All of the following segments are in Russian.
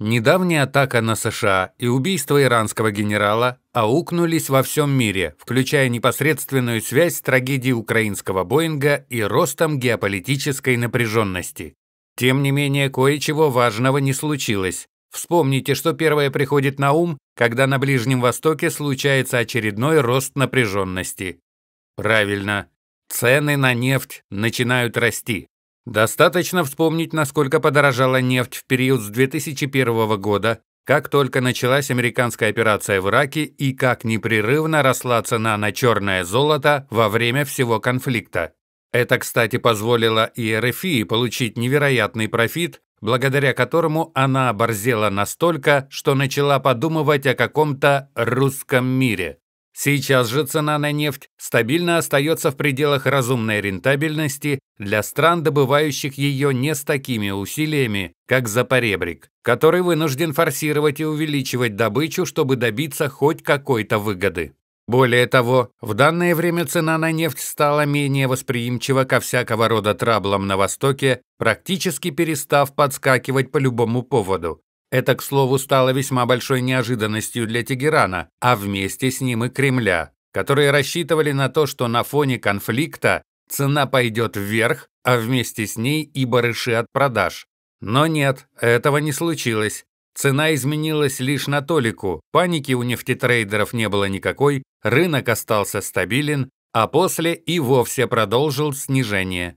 Недавняя атака на США и убийство иранского генерала аукнулись во всем мире, включая непосредственную связь с трагедией украинского Боинга и ростом геополитической напряженности. Тем не менее, кое-чего важного не случилось. Вспомните, что первое приходит на ум, когда на Ближнем Востоке случается очередной рост напряженности. Правильно. Цены на нефть начинают расти. Достаточно вспомнить, насколько подорожала нефть в период с 2001 года, как только началась американская операция в Ираке и как непрерывно росла цена на черное золото во время всего конфликта. Это, кстати, позволило и РФИ получить невероятный профит, благодаря которому она оборзела настолько, что начала подумывать о каком-то русском мире. Сейчас же цена на нефть стабильно остается в пределах разумной рентабельности для стран, добывающих ее не с такими усилиями, как Запоребрик, который вынужден форсировать и увеличивать добычу, чтобы добиться хоть какой-то выгоды. Более того, в данное время цена на нефть стала менее восприимчива ко всякого рода траблам на Востоке, практически перестав подскакивать по любому поводу, это, к слову, стало весьма большой неожиданностью для Тегерана, а вместе с ним и Кремля, которые рассчитывали на то, что на фоне конфликта цена пойдет вверх, а вместе с ней и барыши от продаж. Но нет, этого не случилось. Цена изменилась лишь на толику, паники у нефтетрейдеров не было никакой, рынок остался стабилен, а после и вовсе продолжил снижение.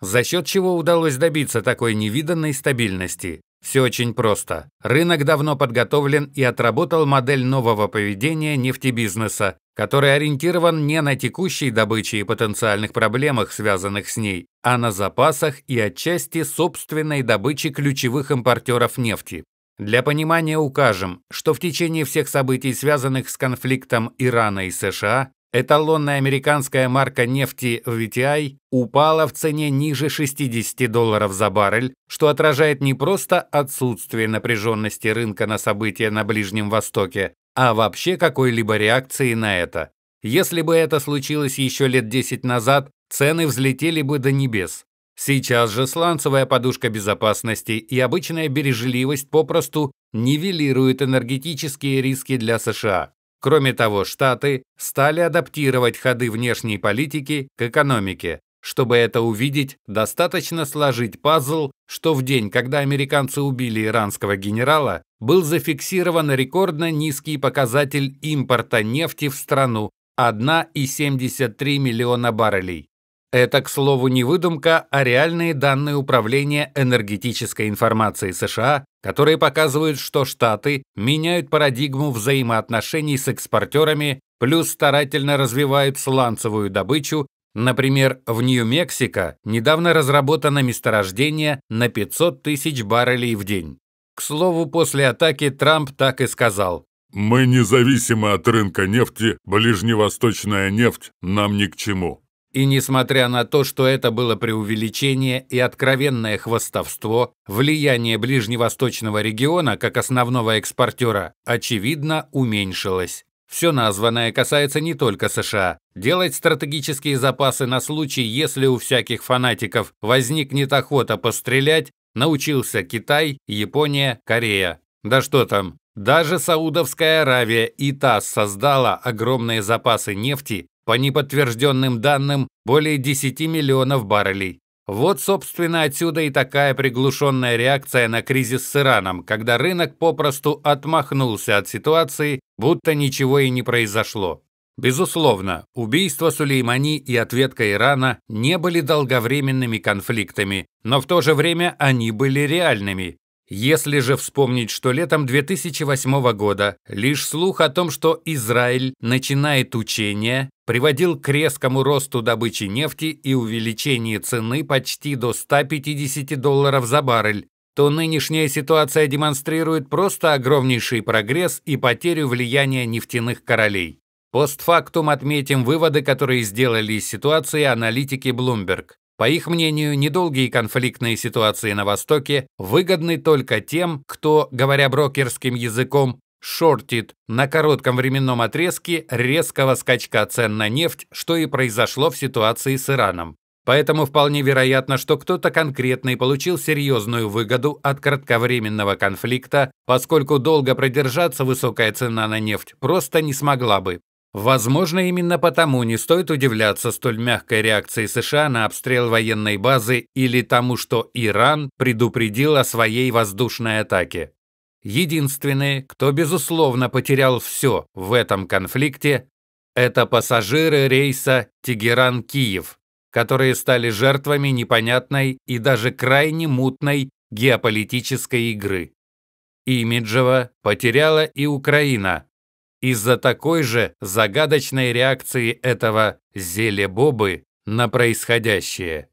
За счет чего удалось добиться такой невиданной стабильности? Все очень просто. Рынок давно подготовлен и отработал модель нового поведения нефтебизнеса, который ориентирован не на текущей добыче и потенциальных проблемах, связанных с ней, а на запасах и отчасти собственной добыче ключевых импортеров нефти. Для понимания укажем, что в течение всех событий, связанных с конфликтом Ирана и США, Эталонная американская марка нефти VTI упала в цене ниже 60 долларов за баррель, что отражает не просто отсутствие напряженности рынка на события на Ближнем Востоке, а вообще какой-либо реакции на это. Если бы это случилось еще лет 10 назад, цены взлетели бы до небес. Сейчас же сланцевая подушка безопасности и обычная бережливость попросту нивелируют энергетические риски для США. Кроме того, Штаты стали адаптировать ходы внешней политики к экономике. Чтобы это увидеть, достаточно сложить пазл, что в день, когда американцы убили иранского генерала, был зафиксирован рекордно низкий показатель импорта нефти в страну – 1,73 миллиона баррелей. Это, к слову, не выдумка, а реальные данные Управления энергетической информацией США, которые показывают, что Штаты меняют парадигму взаимоотношений с экспортерами, плюс старательно развивают сланцевую добычу. Например, в Нью-Мексико недавно разработано месторождение на 500 тысяч баррелей в день. К слову, после атаки Трамп так и сказал. «Мы независимы от рынка нефти, ближневосточная нефть нам ни к чему». И несмотря на то, что это было преувеличение и откровенное хвостовство, влияние ближневосточного региона как основного экспортера, очевидно, уменьшилось. Все названное касается не только США. Делать стратегические запасы на случай, если у всяких фанатиков возникнет охота пострелять, научился Китай, Япония, Корея. Да что там, даже Саудовская Аравия и та создала огромные запасы нефти по неподтвержденным данным, более 10 миллионов баррелей. Вот, собственно, отсюда и такая приглушенная реакция на кризис с Ираном, когда рынок попросту отмахнулся от ситуации, будто ничего и не произошло. Безусловно, убийство Сулеймани и ответка Ирана не были долговременными конфликтами, но в то же время они были реальными. Если же вспомнить, что летом 2008 года лишь слух о том, что Израиль начинает учение, приводил к резкому росту добычи нефти и увеличении цены почти до 150 долларов за баррель, то нынешняя ситуация демонстрирует просто огромнейший прогресс и потерю влияния нефтяных королей. Постфактум отметим выводы, которые сделали из ситуации аналитики Bloomberg. По их мнению, недолгие конфликтные ситуации на Востоке выгодны только тем, кто, говоря брокерским языком, шортит на коротком временном отрезке резкого скачка цен на нефть, что и произошло в ситуации с Ираном. Поэтому вполне вероятно, что кто-то конкретный получил серьезную выгоду от кратковременного конфликта, поскольку долго продержаться высокая цена на нефть просто не смогла бы. Возможно, именно потому не стоит удивляться столь мягкой реакции США на обстрел военной базы или тому, что Иран предупредил о своей воздушной атаке. Единственные, кто, безусловно, потерял все в этом конфликте, это пассажиры рейса Тегеран-Киев, которые стали жертвами непонятной и даже крайне мутной геополитической игры. Имиджево потеряла и Украина, из-за такой же загадочной реакции этого зелебобы на происходящее.